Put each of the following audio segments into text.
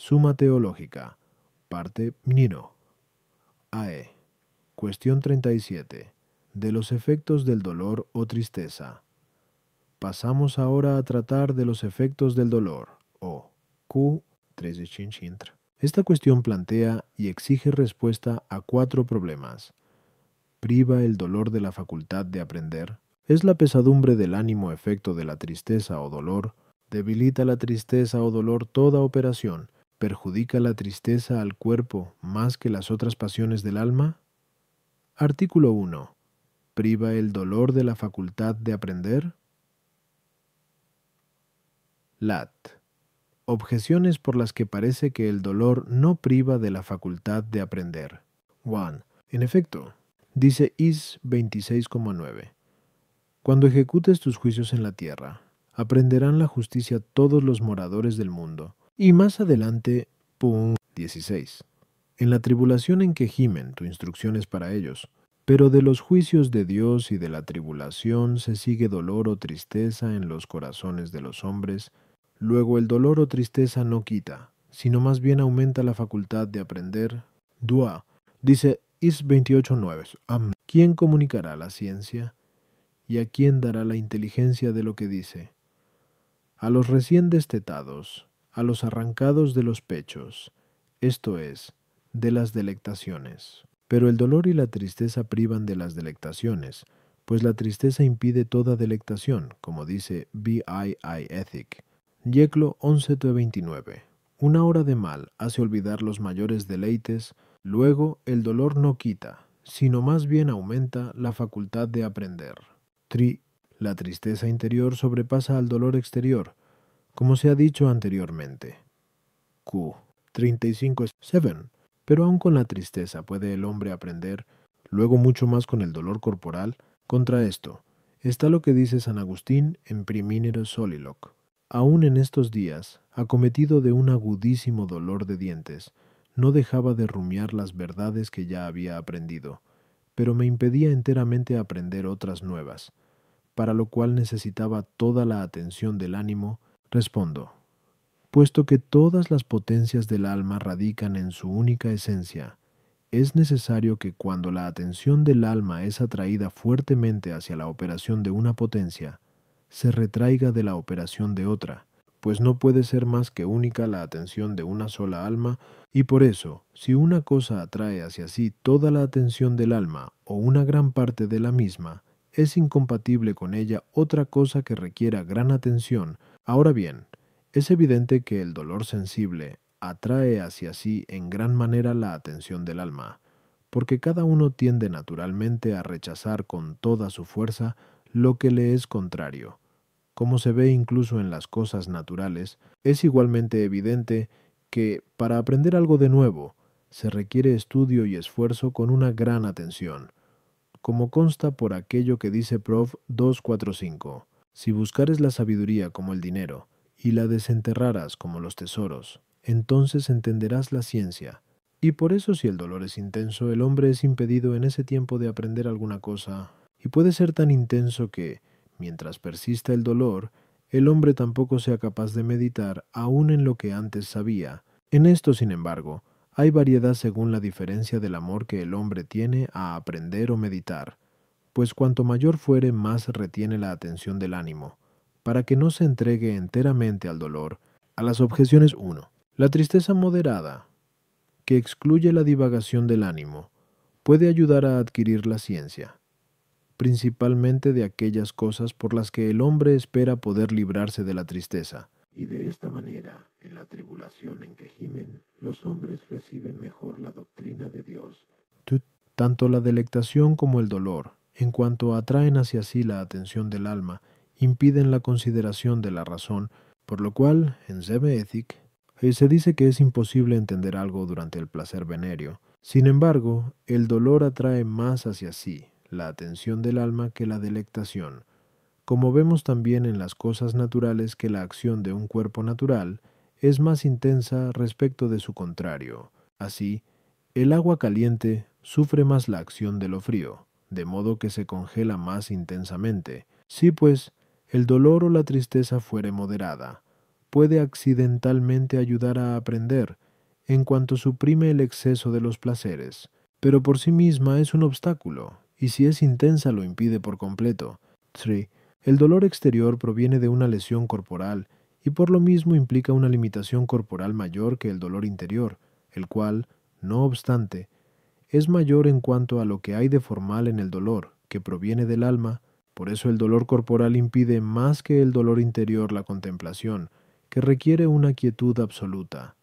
Suma Teológica, parte Nino. AE. Cuestión 37. De los efectos del dolor o tristeza. Pasamos ahora a tratar de los efectos del dolor, o Q. 3 Esta cuestión plantea y exige respuesta a cuatro problemas. ¿Priva el dolor de la facultad de aprender? ¿Es la pesadumbre del ánimo efecto de la tristeza o dolor? ¿Debilita la tristeza o dolor toda operación? ¿Perjudica la tristeza al cuerpo más que las otras pasiones del alma? Artículo 1. ¿Priva el dolor de la facultad de aprender? Lat. Objeciones por las que parece que el dolor no priva de la facultad de aprender. 1. En efecto, dice Is 26,9. Cuando ejecutes tus juicios en la tierra, aprenderán la justicia todos los moradores del mundo y más adelante, pum, 16. En la tribulación en que gimen, tu instrucción es para ellos. Pero de los juicios de Dios y de la tribulación se sigue dolor o tristeza en los corazones de los hombres. Luego el dolor o tristeza no quita, sino más bien aumenta la facultad de aprender. Dua, dice Is 28.9. Am. ¿Quién comunicará la ciencia? ¿Y a quién dará la inteligencia de lo que dice? A los recién destetados, a los arrancados de los pechos, esto es, de las delectaciones. Pero el dolor y la tristeza privan de las delectaciones, pues la tristeza impide toda delectación, como dice BII Ethic. Yeclo 11.29. Una hora de mal hace olvidar los mayores deleites, luego el dolor no quita, sino más bien aumenta la facultad de aprender. Tri. La tristeza interior sobrepasa al dolor exterior, como se ha dicho anteriormente. Q. 35.7. Pero aun con la tristeza puede el hombre aprender, luego mucho más con el dolor corporal, contra esto. Está lo que dice San Agustín en Priminero Soliloc. Aún en estos días, acometido de un agudísimo dolor de dientes, no dejaba de rumiar las verdades que ya había aprendido, pero me impedía enteramente aprender otras nuevas, para lo cual necesitaba toda la atención del ánimo Respondo, puesto que todas las potencias del alma radican en su única esencia, es necesario que cuando la atención del alma es atraída fuertemente hacia la operación de una potencia, se retraiga de la operación de otra, pues no puede ser más que única la atención de una sola alma, y por eso, si una cosa atrae hacia sí toda la atención del alma o una gran parte de la misma, es incompatible con ella otra cosa que requiera gran atención, Ahora bien, es evidente que el dolor sensible atrae hacia sí en gran manera la atención del alma, porque cada uno tiende naturalmente a rechazar con toda su fuerza lo que le es contrario. Como se ve incluso en las cosas naturales, es igualmente evidente que, para aprender algo de nuevo, se requiere estudio y esfuerzo con una gran atención, como consta por aquello que dice Prof 245. Si buscares la sabiduría como el dinero, y la desenterraras como los tesoros, entonces entenderás la ciencia. Y por eso si el dolor es intenso, el hombre es impedido en ese tiempo de aprender alguna cosa, y puede ser tan intenso que, mientras persista el dolor, el hombre tampoco sea capaz de meditar aún en lo que antes sabía. En esto, sin embargo, hay variedad según la diferencia del amor que el hombre tiene a aprender o meditar pues cuanto mayor fuere más retiene la atención del ánimo, para que no se entregue enteramente al dolor. A las objeciones 1. La tristeza moderada, que excluye la divagación del ánimo, puede ayudar a adquirir la ciencia, principalmente de aquellas cosas por las que el hombre espera poder librarse de la tristeza. Y de esta manera, en la tribulación en que gimen, los hombres reciben mejor la doctrina de Dios. Tanto la delectación como el dolor, en cuanto atraen hacia sí la atención del alma, impiden la consideración de la razón, por lo cual, en Zeme Ethic, eh, se dice que es imposible entender algo durante el placer venerio. Sin embargo, el dolor atrae más hacia sí la atención del alma que la delectación, como vemos también en las cosas naturales que la acción de un cuerpo natural es más intensa respecto de su contrario. Así, el agua caliente sufre más la acción de lo frío, de modo que se congela más intensamente. Sí, pues el dolor o la tristeza fuere moderada, puede accidentalmente ayudar a aprender, en cuanto suprime el exceso de los placeres, pero por sí misma es un obstáculo, y si es intensa lo impide por completo. 3. El dolor exterior proviene de una lesión corporal, y por lo mismo implica una limitación corporal mayor que el dolor interior, el cual, no obstante, es mayor en cuanto a lo que hay de formal en el dolor, que proviene del alma, por eso el dolor corporal impide más que el dolor interior la contemplación, que requiere una quietud absoluta.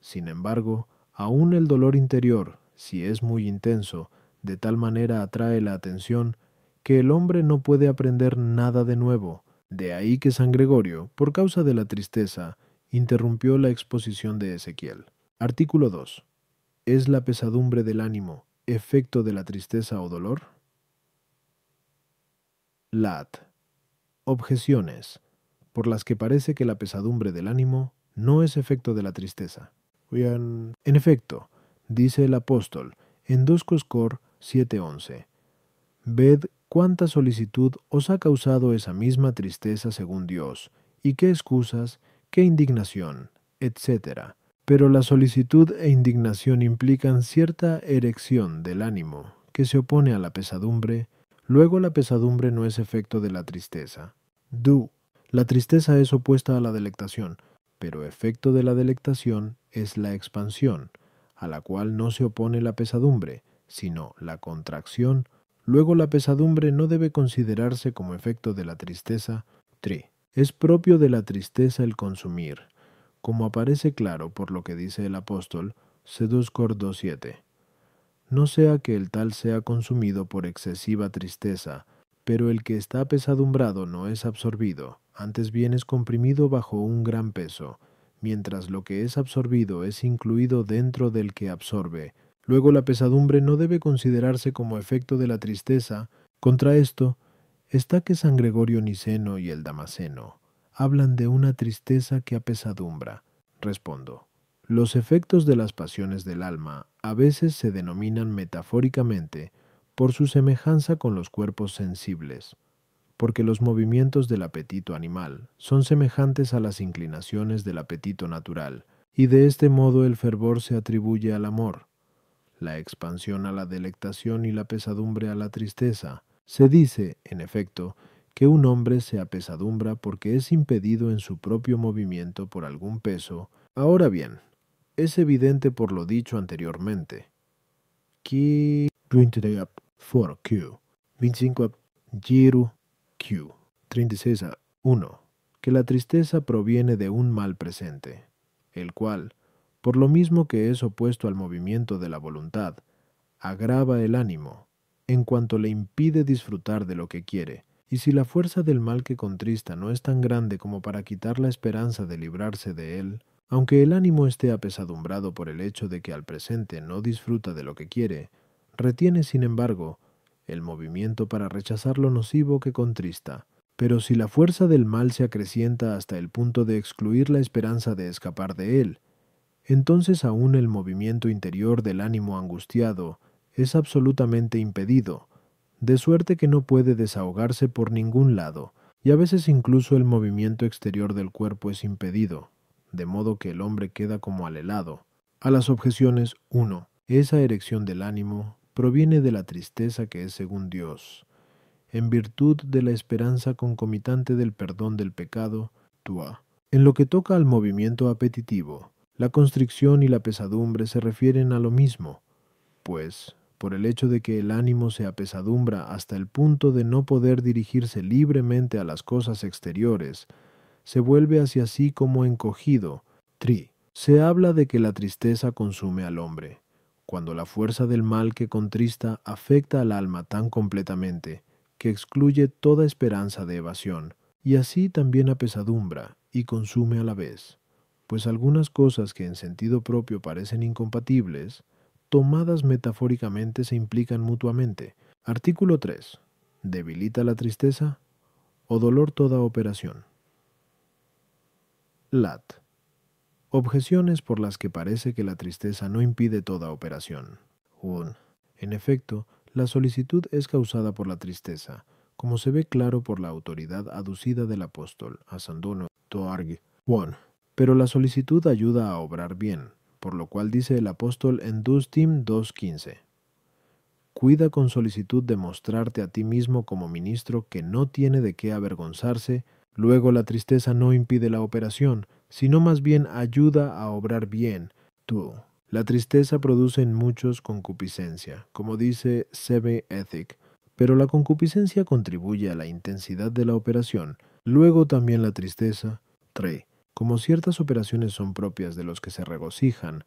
Sin embargo, aún el dolor interior, si es muy intenso, de tal manera atrae la atención, que el hombre no puede aprender nada de nuevo. De ahí que San Gregorio, por causa de la tristeza, interrumpió la exposición de Ezequiel. Artículo 2. ¿Es la pesadumbre del ánimo efecto de la tristeza o dolor? Lat. Objeciones, por las que parece que la pesadumbre del ánimo no es efecto de la tristeza. En efecto, dice el apóstol en 2 Cor 7:11, ved cuánta solicitud os ha causado esa misma tristeza según Dios, y qué excusas, qué indignación, etc pero la solicitud e indignación implican cierta erección del ánimo que se opone a la pesadumbre, luego la pesadumbre no es efecto de la tristeza. Du, la tristeza es opuesta a la delectación, pero efecto de la delectación es la expansión, a la cual no se opone la pesadumbre, sino la contracción, luego la pesadumbre no debe considerarse como efecto de la tristeza. Tri. Es propio de la tristeza el consumir, como aparece claro por lo que dice el apóstol, Seduscor 2.7. No sea que el tal sea consumido por excesiva tristeza, pero el que está pesadumbrado no es absorbido, antes bien es comprimido bajo un gran peso, mientras lo que es absorbido es incluido dentro del que absorbe. Luego la pesadumbre no debe considerarse como efecto de la tristeza. Contra esto está que San Gregorio Niceno y el Damaseno hablan de una tristeza que apesadumbra. Respondo. Los efectos de las pasiones del alma a veces se denominan metafóricamente por su semejanza con los cuerpos sensibles, porque los movimientos del apetito animal son semejantes a las inclinaciones del apetito natural, y de este modo el fervor se atribuye al amor, la expansión a la delectación y la pesadumbre a la tristeza. Se dice, en efecto, que un hombre se apesadumbra porque es impedido en su propio movimiento por algún peso, ahora bien, es evidente por lo dicho anteriormente. que la tristeza proviene de un mal presente, el cual, por lo mismo que es opuesto al movimiento de la voluntad, agrava el ánimo, en cuanto le impide disfrutar de lo que quiere, y si la fuerza del mal que contrista no es tan grande como para quitar la esperanza de librarse de él, aunque el ánimo esté apesadumbrado por el hecho de que al presente no disfruta de lo que quiere, retiene, sin embargo, el movimiento para rechazar lo nocivo que contrista. Pero si la fuerza del mal se acrecienta hasta el punto de excluir la esperanza de escapar de él, entonces aún el movimiento interior del ánimo angustiado es absolutamente impedido, de suerte que no puede desahogarse por ningún lado, y a veces incluso el movimiento exterior del cuerpo es impedido, de modo que el hombre queda como al helado. A las objeciones 1. Esa erección del ánimo proviene de la tristeza que es según Dios. En virtud de la esperanza concomitante del perdón del pecado, tua. En lo que toca al movimiento apetitivo, la constricción y la pesadumbre se refieren a lo mismo, pues por el hecho de que el ánimo se apesadumbra hasta el punto de no poder dirigirse libremente a las cosas exteriores, se vuelve hacia sí como encogido. Tri. Se habla de que la tristeza consume al hombre, cuando la fuerza del mal que contrista afecta al alma tan completamente, que excluye toda esperanza de evasión, y así también apesadumbra y consume a la vez, pues algunas cosas que en sentido propio parecen incompatibles, tomadas metafóricamente se implican mutuamente. Artículo 3. ¿Debilita la tristeza o dolor toda operación? Lat. Objeciones por las que parece que la tristeza no impide toda operación. 1. En efecto, la solicitud es causada por la tristeza, como se ve claro por la autoridad aducida del apóstol, a Sandono, Toarg, 1. Pero la solicitud ayuda a obrar bien, por lo cual dice el apóstol en Dustim 2.15. Cuida con solicitud de mostrarte a ti mismo como ministro que no tiene de qué avergonzarse, luego la tristeza no impide la operación, sino más bien ayuda a obrar bien, tú. La tristeza produce en muchos concupiscencia, como dice Sebe Ethic, pero la concupiscencia contribuye a la intensidad de la operación, luego también la tristeza, 3. Como ciertas operaciones son propias de los que se regocijan,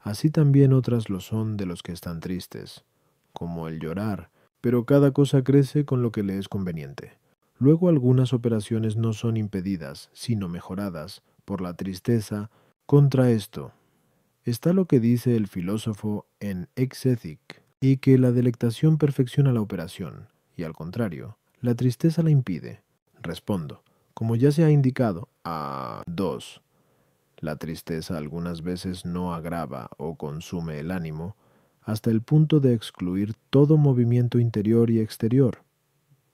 así también otras lo son de los que están tristes, como el llorar, pero cada cosa crece con lo que le es conveniente. Luego algunas operaciones no son impedidas, sino mejoradas, por la tristeza, contra esto. Está lo que dice el filósofo en Ex y que la delectación perfecciona la operación, y al contrario, la tristeza la impide. Respondo, como ya se ha indicado, 2. La tristeza algunas veces no agrava o consume el ánimo hasta el punto de excluir todo movimiento interior y exterior,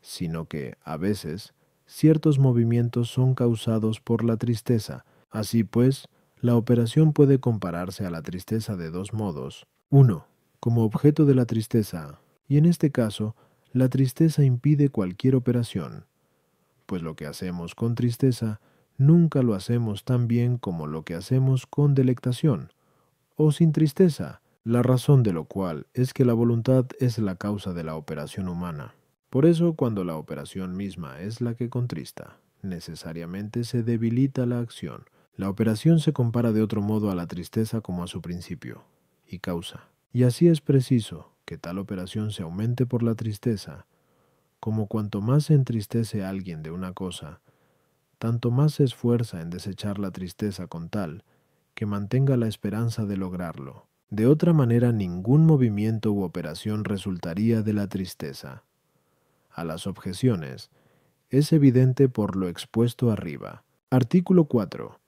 sino que, a veces, ciertos movimientos son causados por la tristeza. Así pues, la operación puede compararse a la tristeza de dos modos. 1. Como objeto de la tristeza, y en este caso, la tristeza impide cualquier operación, pues lo que hacemos con tristeza nunca lo hacemos tan bien como lo que hacemos con delectación o sin tristeza, la razón de lo cual es que la voluntad es la causa de la operación humana. Por eso cuando la operación misma es la que contrista, necesariamente se debilita la acción. La operación se compara de otro modo a la tristeza como a su principio y causa. Y así es preciso que tal operación se aumente por la tristeza, como cuanto más se entristece a alguien de una cosa, tanto más se esfuerza en desechar la tristeza con tal que mantenga la esperanza de lograrlo. De otra manera ningún movimiento u operación resultaría de la tristeza. A las objeciones es evidente por lo expuesto arriba. Artículo 4.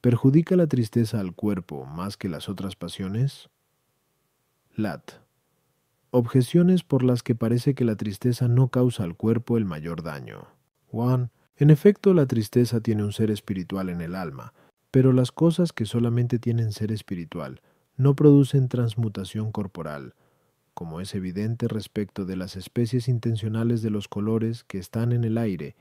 ¿Perjudica la tristeza al cuerpo más que las otras pasiones? Lat. Objeciones por las que parece que la tristeza no causa al cuerpo el mayor daño. Juan en efecto, la tristeza tiene un ser espiritual en el alma, pero las cosas que solamente tienen ser espiritual no producen transmutación corporal, como es evidente respecto de las especies intencionales de los colores que están en el aire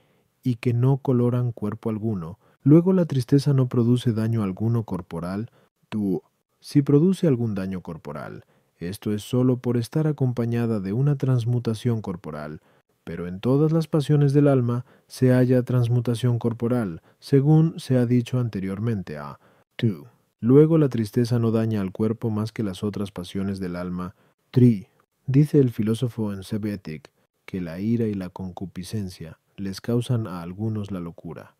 y que no coloran cuerpo alguno, luego la tristeza no produce daño alguno corporal, tú, si produce algún daño corporal, esto es sólo por estar acompañada de una transmutación corporal, pero en todas las pasiones del alma se halla transmutación corporal, según se ha dicho anteriormente a 2. Luego la tristeza no daña al cuerpo más que las otras pasiones del alma. 3. Dice el filósofo en Sebetic que la ira y la concupiscencia les causan a algunos la locura,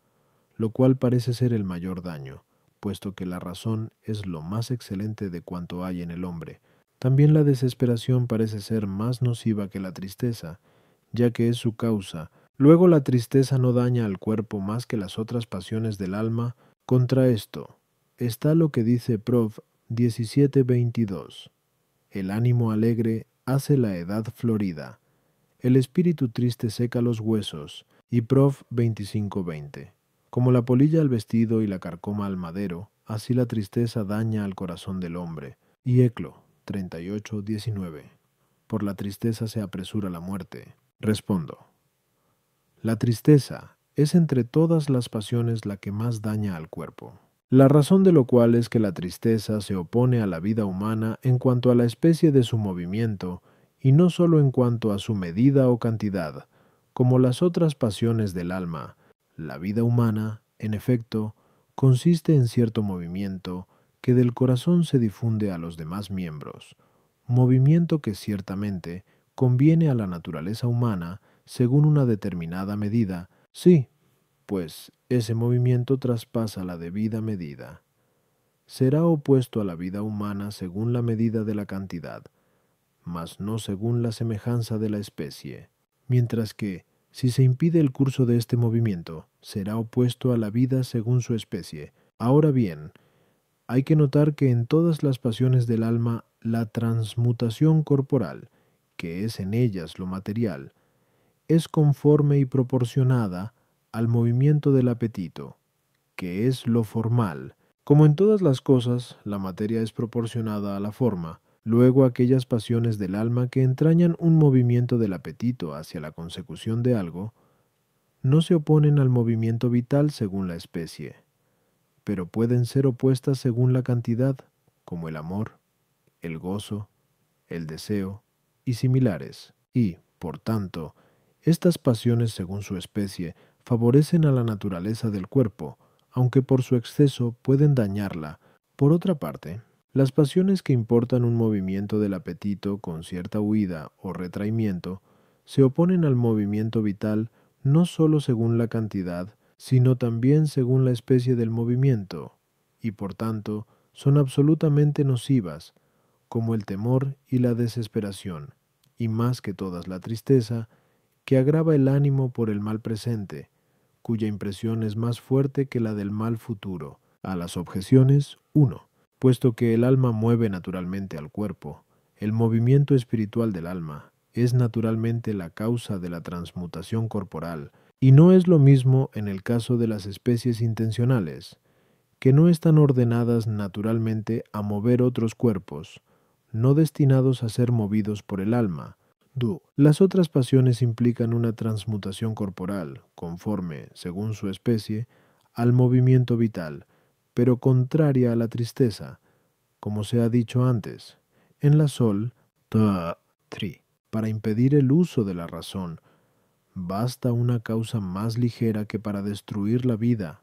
lo cual parece ser el mayor daño, puesto que la razón es lo más excelente de cuanto hay en el hombre. También la desesperación parece ser más nociva que la tristeza, ya que es su causa. Luego la tristeza no daña al cuerpo más que las otras pasiones del alma. Contra esto está lo que dice Prof 1722. El ánimo alegre hace la edad florida. El espíritu triste seca los huesos. Y Prof 2520. Como la polilla al vestido y la carcoma al madero, así la tristeza daña al corazón del hombre. Y Eclo 3819. Por la tristeza se apresura la muerte. Respondo. La tristeza es entre todas las pasiones la que más daña al cuerpo. La razón de lo cual es que la tristeza se opone a la vida humana en cuanto a la especie de su movimiento y no sólo en cuanto a su medida o cantidad, como las otras pasiones del alma, la vida humana, en efecto, consiste en cierto movimiento que del corazón se difunde a los demás miembros, movimiento que ciertamente conviene a la naturaleza humana según una determinada medida, sí, pues ese movimiento traspasa la debida medida. Será opuesto a la vida humana según la medida de la cantidad, mas no según la semejanza de la especie, mientras que, si se impide el curso de este movimiento, será opuesto a la vida según su especie. Ahora bien, hay que notar que en todas las pasiones del alma la transmutación corporal que es en ellas lo material, es conforme y proporcionada al movimiento del apetito, que es lo formal. Como en todas las cosas, la materia es proporcionada a la forma, luego aquellas pasiones del alma que entrañan un movimiento del apetito hacia la consecución de algo, no se oponen al movimiento vital según la especie, pero pueden ser opuestas según la cantidad, como el amor, el gozo, el deseo, y similares, y, por tanto, estas pasiones según su especie favorecen a la naturaleza del cuerpo, aunque por su exceso pueden dañarla. Por otra parte, las pasiones que importan un movimiento del apetito con cierta huida o retraimiento se oponen al movimiento vital no sólo según la cantidad, sino también según la especie del movimiento, y por tanto son absolutamente nocivas, como el temor y la desesperación y más que todas la tristeza, que agrava el ánimo por el mal presente, cuya impresión es más fuerte que la del mal futuro. A las objeciones, 1. Puesto que el alma mueve naturalmente al cuerpo, el movimiento espiritual del alma es naturalmente la causa de la transmutación corporal, y no es lo mismo en el caso de las especies intencionales, que no están ordenadas naturalmente a mover otros cuerpos, no destinados a ser movidos por el alma. Du. Las otras pasiones implican una transmutación corporal, conforme, según su especie, al movimiento vital, pero contraria a la tristeza, como se ha dicho antes. En la Sol, Tri, para impedir el uso de la razón, basta una causa más ligera que para destruir la vida,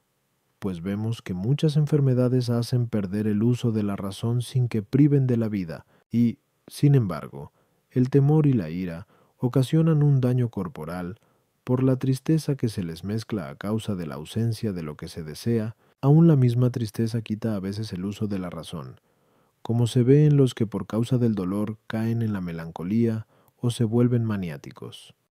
pues vemos que muchas enfermedades hacen perder el uso de la razón sin que priven de la vida, y, sin embargo, el temor y la ira ocasionan un daño corporal por la tristeza que se les mezcla a causa de la ausencia de lo que se desea, aún la misma tristeza quita a veces el uso de la razón, como se ve en los que por causa del dolor caen en la melancolía o se vuelven maniáticos.